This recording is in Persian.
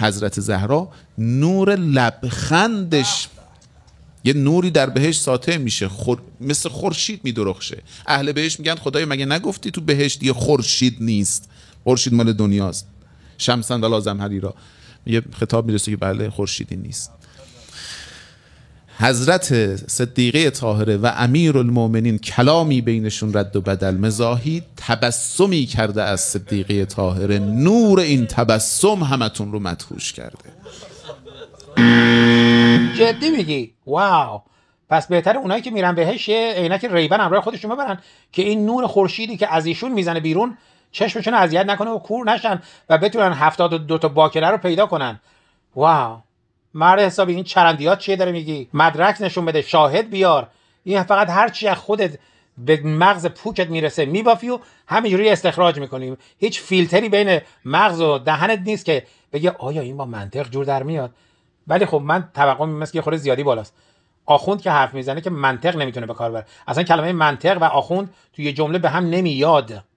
حضرت زهرا نور لبخندش یه نوری در بهش ساطع میشه مثل خورشید میدرخشه اهل بهش میگن خدای مگه نگفتی تو بهشت یه خورشید نیست خورشید مال دنیاست شمسن و را را یه خطاب میرسه که بله خورشیدی نیست حضرت صدیقه طاهره و امیر المومنین کلامی بینشون رد و بدل مزاحی تبسمی کرده از صدیقه طاهره نور این تبسم همتون رو مدهوش کرده جدی میگی واو پس بهتر اونایی که میرن بهش یه عینک ریبن همراه خودشون ببرن که این نور خورشیدی که از ایشون میزنه بیرون چشمشون اذیت نکنه و کور نشن و بتونن هفتاد و دو تا باکره رو پیدا کنن واو مرد حسابی این چرندیات چیه داره میگی مدرک نشون بده شاهد بیار این فقط هر چی از خودت به مغز پوکت میرسه میبافی و همینجوری استخراج میکنیم هیچ فیلتری بین مغز و دهنت نیست که بگه آیا این با منطق جور در میاد ولی خب من توقع مثل که خورده زیادی بالاست آخوند که حرف میزنه که منطق نمیتونه به کار بره اصلا کلمه منطق و آخوند توی جمله به هم نمیاد